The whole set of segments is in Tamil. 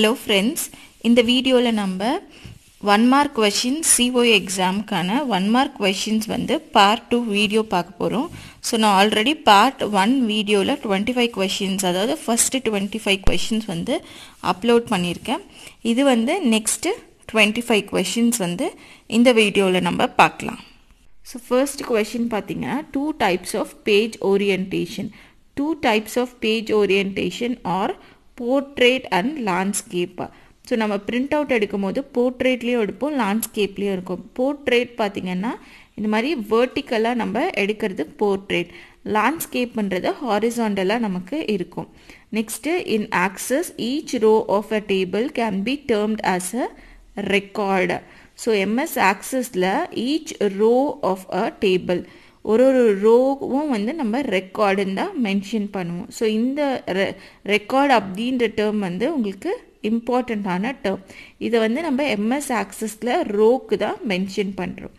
ஹலோ ஃப்ரெண்ட்ஸ் இந்த வீடியோவில் நம்ம ஒன் மார்க் கொஷின்ஸ் சிஓ எக்ஸாமுக்கான ஒன் மார்க் கொஷின்ஸ் வந்து பார்ட் டூ வீடியோ பார்க்க போகிறோம் ஸோ நான் ஆல்ரெடி பார்ட் ஒன் வீடியோவில் டுவெண்ட்டி ஃபைவ் கொஷின்ஸ் அதாவது ஃபஸ்ட்டு டுவெண்ட்டி ஃபைவ் கொஷின்ஸ் வந்து அப்லோட் பண்ணியிருக்கேன் இது வந்து நெக்ஸ்ட்டு டுவெண்ட்டி ஃபைவ் கொஷின்ஸ் வந்து இந்த வீடியோவில் நம்ம பார்க்கலாம் ஸோ ஃபர்ஸ்ட் கொஷின் பார்த்தீங்கன்னா two types of page orientation two types of page orientation are portrait and landscape so நம்ம பிரிண்ட் அவுட் எடுக்கும் போது போர்ட்ரேட்லேயும் எடுப்போம் லேண்ட்ஸ்கேப்லேயும் இருக்கும் போர்ட்ரேட் பார்த்திங்கன்னா இந்த மாதிரி வேர்ட்டிக்கலாக நம்ம எடுக்கிறது போர்ட்ரேட் லேண்ட்ஸ்கேப்புன்றது ஹாரிசாண்டலாக நமக்கு இருக்கும் next in access each row of a table can be termed as a record so MS ஆக்சஸில் each row of a table ஒரு ஒரு ரோவும் வந்து நம்ம ரெக்கார்டுன்னு தான் மென்ஷன் பண்ணுவோம் ஸோ இந்த ரெ ரெக்கார்டு அப்படின்ற டேர்ம் வந்து உங்களுக்கு இம்பார்ட்டண்ட்டான டேர்ம் இதை வந்து நம்ம எம்எஸ் ஆக்சஸில் ரோக்கு தான் மென்ஷன் பண்ணுறோம்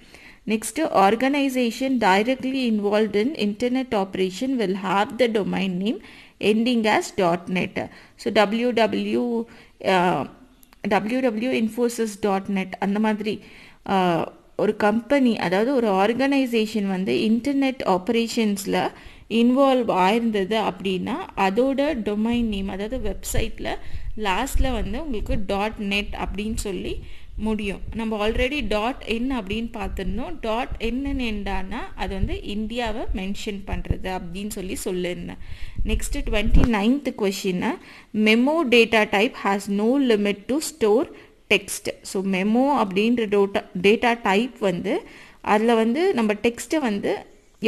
next organisation directly involve in internet operation will have the domain name as dot net ending W W So Infosys dot net அந்த மாதிரி uh, ஒரு கம்பெனி அதாவது ஒரு ஆர்கனைசேஷன் வந்து இன்டர்நெட் ஆப்ரேஷன்ஸில் இன்வால்வ் ஆயிருந்தது அப்படின்னா அதோட டொமைன் நேம் அதாவது வெப்சைட்டில் லாஸ்ட்டில் வந்து உங்களுக்கு டாட் நெட் அப்படின்னு சொல்லி முடியும் நம்ம ஆல்ரெடி டாட் என் அப்படின்னு பார்த்துருந்தோம் டாட் என்னன்னு எண்டானா அது வந்து இந்தியாவை மென்ஷன் பண்ணுறது அப்படின்னு சொல்லி சொல்லியிருந்தேன் நெக்ஸ்ட்டு டுவெண்ட்டி நைன்த்து கொஷின்னா memo data type has no limit to store text so memo அப்படின்ற டோட்டா டேட்டா டைப் வந்து அதில் வந்து நம்ம டெக்ஸ்ட்டை வந்து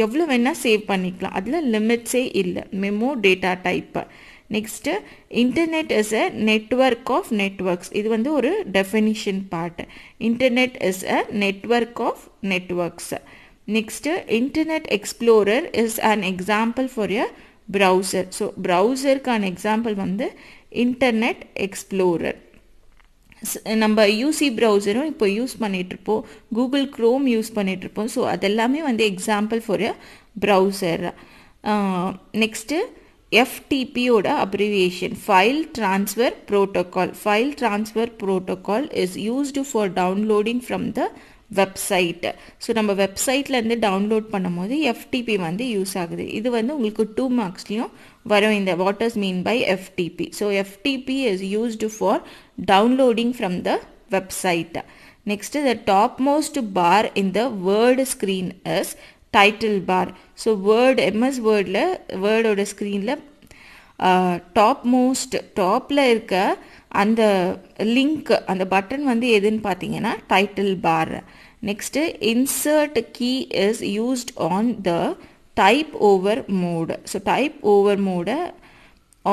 எவ்வளோ வேணால் சேவ் பண்ணிக்கலாம் அதில் லிமிட்ஸே இல்லை memo data type next internet is a network of networks இது வந்து ஒரு definition part internet is a network of networks next internet explorer is an example for a browser so ப்ரௌசருக்கான எக்ஸாம்பிள் வந்து இன்டர்நெட் எக்ஸ்ப்ளோரர் நம்ம யூசி ப்ரௌசரும் இப்போ யூஸ் இருப்போம் கூகுள் க்ரோம் யூஸ் இருப்போம் ஸோ அதெல்லாமே வந்து example for a browser next எஃப்டிபியோட abbreviation file transfer protocol file transfer protocol is used for downloading from the website so நம்ம வெப்சைட்லேருந்து டவுன்லோட் பண்ணும்போது எஃப்டிபி வந்து யூஸ் ஆகுது இது வந்து உங்களுக்கு டூ மார்க்ஸ்லேயும் வரும் இந்த what does mean by FTP so FTP is used for downloading from the website next the top most bar in the Word screen is title bar so Word MS வேர்டில் வேர்டோட ஸ்க்ரீனில் டாப் மோஸ்ட் டாப்பில் இருக்க அந்த லிங்க் அந்த பட்டன் வந்து எதுன்னு பார்த்தீங்கன்னா title bar next insert key is used on the type over mode so type over மோடை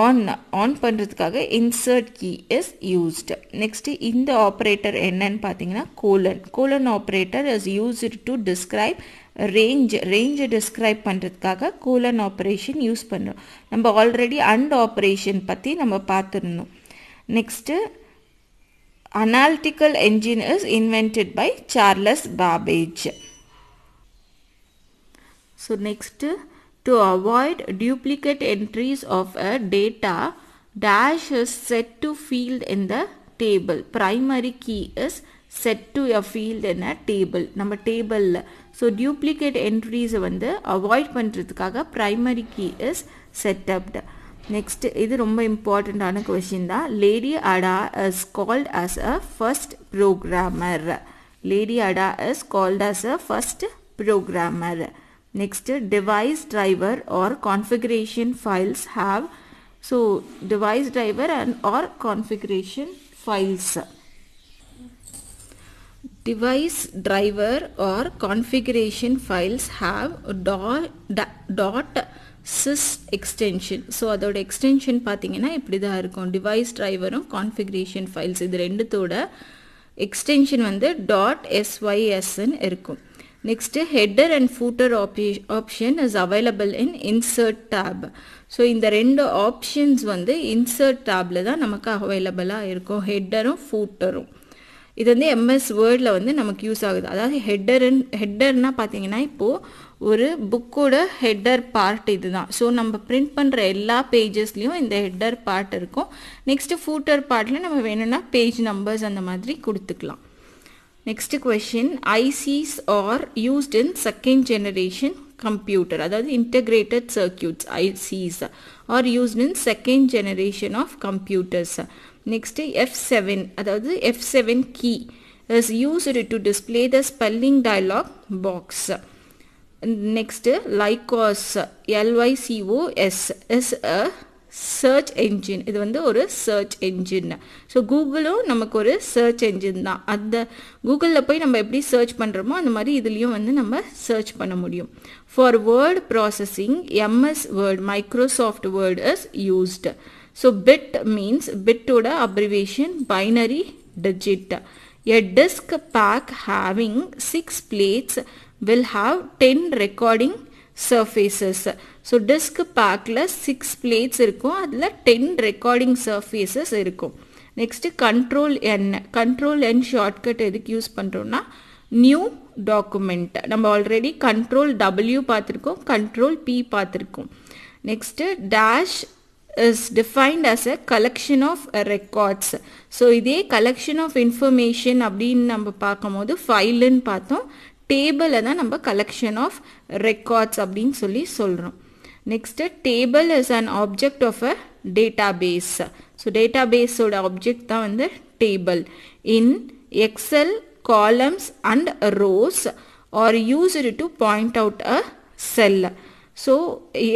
ஆன் ஆன் பண்ணுறதுக்காக insert key is used next இந்த ஆப்ரேட்டர் என்னன்னு பார்த்தீங்கன்னா colon colon operator is used to describe range ரேஞ்சை டிஸ்கிரைப் பண்ணுறதுக்காக கூலன் ஆப்ரேஷன் யூஸ் பண்ணுறோம் நம்ம ஆல்ரெடி அண்ட் ஆப்ரேஷன் பற்றி நம்ம பார்த்துருந்தோம் Next, analytical engine is invented by Charles Babbage. So next, to avoid duplicate entries of a data, dash is set to field in the table. Primary key is set to a field in a table. நம்ம டேபிளில் ஸோ டியூப்ளிகேட் என்ட்ரிஸை வந்து avoid Primary key is set up. Next இது ரொம்ப இம்பார்ட்டண்ட்டான கொஷின் தான் Lady Ada is called as a first programmer Lady Ada is called as a first programmer next device driver or configuration files have so device driver and or configuration files device driver or configuration files have dot, dot sys extension so அதோட எக்ஸ்டென்ஷன் பார்த்தீங்கன்னா இப்படி தான் இருக்கும் டிவைஸ் டிரைவரும் கான்ஃபிகரேஷன் ஃபைல்ஸ் இது ரெண்டுத்தோட எக்ஸ்டென்ஷன் வந்து டாட் எஸ்ஒய்எஸ்ன்னு இருக்கும் நெக்ஸ்ட்டு ஹெட்டர் அண்ட் ஃபூட்டர் ஆப்ஷ option is available in insert tab so இந்த ரெண்டு ஆப்ஷன்ஸ் வந்து இன்சர்ட் டேப்பில் தான் நமக்கு அவைலபிளாக இருக்கும் ஹெட்டரும் ஃபூட்டரும் இது வந்து எம்எஸ் வேர்டில் வந்து நமக்கு யூஸ் ஆகுது அதாவது ஹெட்டருன் ஹெட்டர்னால் பார்த்தீங்கன்னா இப்போது ஒரு புக்கோட ஹெட்டர் பார்ட் இது தான் ஸோ நம்ம பிரிண்ட் பண்ணுற எல்லா பேஜஸ்லேயும் இந்த ஹெட்டர் பார்ட் இருக்கும் நெக்ஸ்ட்டு ஃபூட்டர் பார்ட்டில் நம்ம வேணும்னா பேஜ் நம்பர்ஸ் அந்த மாதிரி கொடுத்துக்கலாம் next question ICs are used in second generation computer அதாவது integrated circuits ICs are used in second generation of computers next F seven அதாவது F seven key is used to display the spelling dialog box next Lycos LYCOS is a search engine இது வந்து ஒரு சர்ச் என்ஜின் ஸோ கூகுளும் நமக்கு ஒரு சர்ச் என்ஜின் தான் அந்த கூகுளில் போய் நம்ம எப்படி சர்ச் பண்ணுறோமோ அந்த மாதிரி இதுலேயும் வந்து நம்ம சர்ச் பண்ண முடியும் for word processing MS Word Microsoft Word is used So bit means bitoட abbreviation binary digit. A disk pack having 6 plates will have 10 recording surfaces. So disk packல 6 plates இருக்கும் அதில் 10 recording surfaces இருக்கும். Next control N. control N shortcut எதுக்கு யூஸ் பண்டும்னா new document. Number already control W பார்த்திருக்கும் control P பார்த்திருக்கும். Next dash is defined as a collection of records so இதே கலெக்ஷன் ஆஃப் இன்ஃபர்மேஷன் அப்படின்னு நம்ம பார்க்கும்போது ஃபைலுன்னு பார்த்தோம் டேபிளை தான் நம்ம கலெக்ஷன் ஆஃப் ரெக்கார்ட்ஸ் அப்படின்னு சொல்லி சொல்கிறோம் next table is an object of a database so டேட்டா பேஸோட ஆப்ஜெக்ட் தான் வந்து table in Excel columns and rows are used to point out a cell so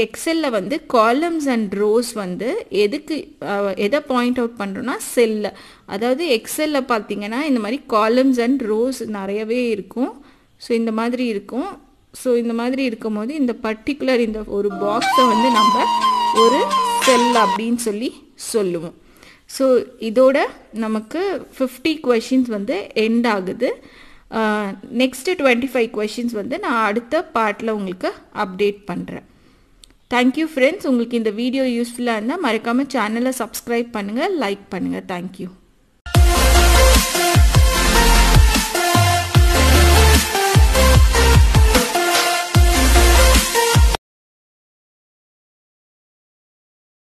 எக்ஸெல்ல வந்து காலம்ஸ் அண்ட் ரோஸ் வந்து எதுக்கு எதை பாயிண்ட் அவுட் பண்ணுறோன்னா செல்ல அதாவது எக்ஸெல்ல பார்த்தீங்கன்னா இந்த மாதிரி காலம்ஸ் அண்ட் ரோஸ் நிறையவே இருக்கும் ஸோ இந்த மாதிரி இருக்கும் ஸோ இந்த மாதிரி இருக்கும் போது இந்த பர்டிகுலர் இந்த ஒரு பாக்ஸை வந்து நம்ம ஒரு செல் அப்படின்னு சொல்லி சொல்லுவோம் ஸோ இதோட நமக்கு ஃபிஃப்டி கொஷின்ஸ் வந்து எண்ட் ஆகுது நெக்ஸ்ட்டு டுவெண்ட்டி ஃபைவ் கொஷின்ஸ் வந்து நான் அடுத்த பார்ட்டில் உங்களுக்கு அப்டேட் பண்ணுறேன் தேங்க்யூ ஃப்ரெண்ட்ஸ் உங்களுக்கு இந்த வீடியோ யூஸ்ஃபுல்லாக இருந்தால் மறக்காமல் சேனலை சப்ஸ்கிரைப் பண்ணுங்கள் லைக் பண்ணுங்கள் தேங்க்யூ